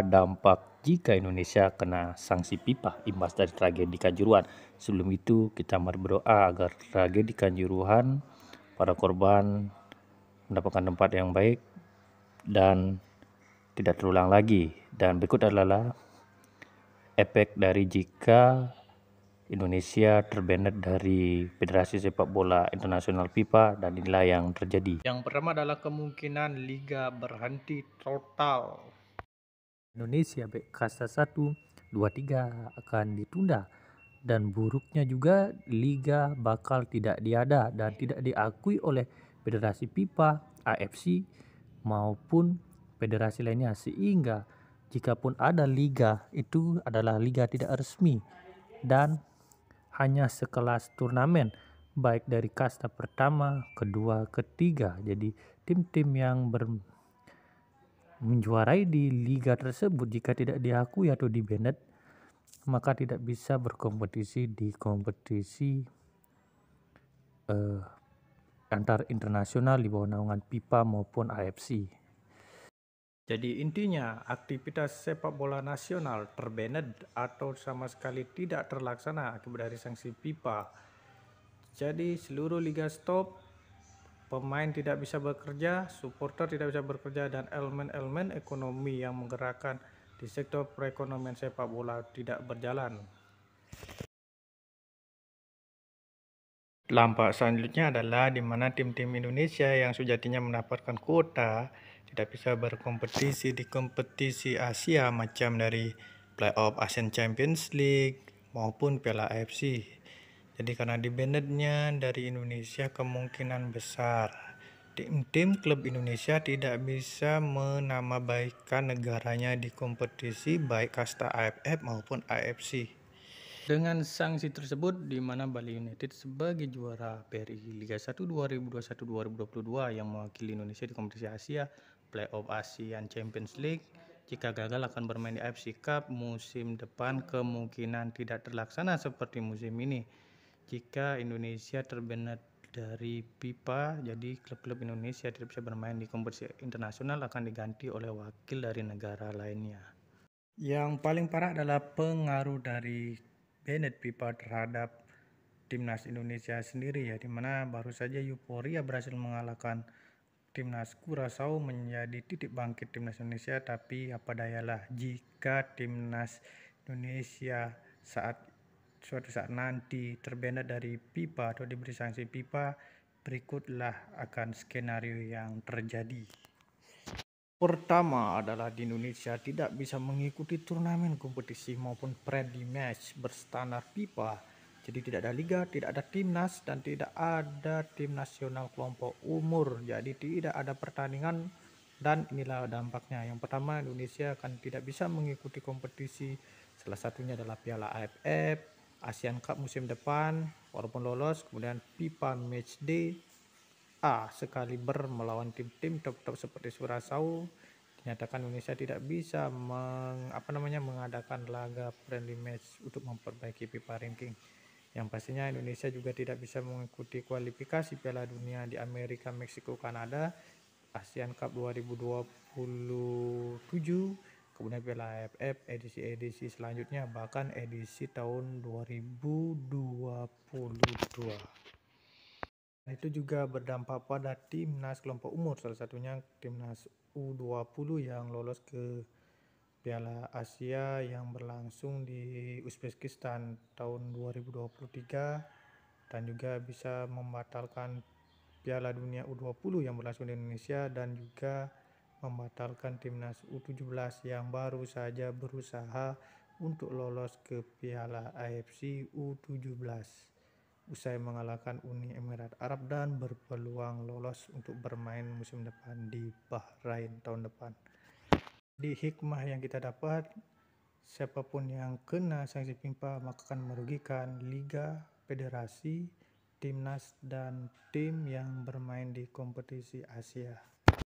dampak jika Indonesia kena sanksi pipa imbas dari tragedi Kanjuruhan. Sebelum itu, kita mari berdoa agar tragedi Kanjuruhan para korban mendapatkan tempat yang baik dan tidak terulang lagi. Dan berikut adalah efek dari jika Indonesia terbanned dari Federasi Sepak Bola Internasional FIFA dan inilah yang terjadi. Yang pertama adalah kemungkinan liga berhenti total Indonesia Kasta 1, 2, 3 akan ditunda dan buruknya juga liga bakal tidak diada dan tidak diakui oleh Federasi pipa AFC maupun federasi lainnya sehingga jika pun ada liga itu adalah liga tidak resmi dan hanya sekelas turnamen baik dari kasta pertama, kedua, ketiga. Jadi tim-tim yang ber menjuarai di liga tersebut jika tidak diakui atau dibanned maka tidak bisa berkompetisi di kompetisi eh, antar internasional di bawah naungan FIFA maupun AFC. Jadi intinya aktivitas sepak bola nasional terbanned atau sama sekali tidak terlaksana akibat dari sanksi FIFA. Jadi seluruh liga stop pemain tidak bisa bekerja, supporter tidak bisa bekerja, dan elemen-elemen ekonomi yang menggerakkan di sektor perekonomian sepak bola tidak berjalan. Lampak selanjutnya adalah di mana tim-tim Indonesia yang sejatinya mendapatkan kuota tidak bisa berkompetisi di kompetisi Asia macam dari playoff Asian Champions League maupun Piala AFC. Jadi karena dibannednya dari Indonesia kemungkinan besar tim-tim klub Indonesia tidak bisa menamabaikan negaranya di kompetisi baik kasta AFF maupun AFC. Dengan sanksi tersebut di mana Bali United sebagai juara PRI Liga 1 2021-2022 yang mewakili Indonesia di kompetisi Asia, Playoff ASEAN Champions League, jika gagal akan bermain di AFC Cup musim depan kemungkinan tidak terlaksana seperti musim ini jika Indonesia terbenet dari pipa jadi klub-klub Indonesia tidak bisa bermain di kompetisi internasional akan diganti oleh wakil dari negara lainnya. Yang paling parah adalah pengaruh dari Bennett pipa terhadap timnas Indonesia sendiri ya dimana baru saja Euforia berhasil mengalahkan timnas Kurasau menjadi titik bangkit timnas Indonesia tapi apa dayalah jika timnas Indonesia saat suatu saat nanti terbenar dari pipa atau diberi sanksi pipa, berikutlah akan skenario yang terjadi. Pertama adalah di Indonesia tidak bisa mengikuti turnamen kompetisi maupun friendly match berstandar pipa. Jadi tidak ada liga, tidak ada timnas dan tidak ada tim nasional kelompok umur. Jadi tidak ada pertandingan dan inilah dampaknya. Yang pertama Indonesia akan tidak bisa mengikuti kompetisi salah satunya adalah Piala AFF, Asian Cup musim depan walaupun lolos kemudian pipa Match Day A sekaliber melawan tim-tim top-top seperti Surasau dinyatakan Indonesia tidak bisa meng, apa namanya mengadakan laga friendly match untuk memperbaiki pipa ranking yang pastinya Indonesia juga tidak bisa mengikuti kualifikasi Piala Dunia di Amerika, Meksiko, Kanada, ASEAN Cup 2027 kemudian Piala AFF edisi-edisi selanjutnya bahkan edisi tahun 2022 Nah, itu juga berdampak pada timnas kelompok umur, salah satunya timnas U20 yang lolos ke Piala Asia yang berlangsung di Uzbekistan tahun 2023 dan juga bisa membatalkan Piala Dunia U20 yang berlangsung di Indonesia dan juga membatalkan timnas U17 yang baru saja berusaha untuk lolos ke Piala AFC U17 usai mengalahkan Uni Emirat Arab dan berpeluang lolos untuk bermain musim depan di Bahrain tahun depan. Di hikmah yang kita dapat, siapapun yang kena sanksi FIFA maka akan merugikan liga, federasi, timnas dan tim yang bermain di kompetisi Asia.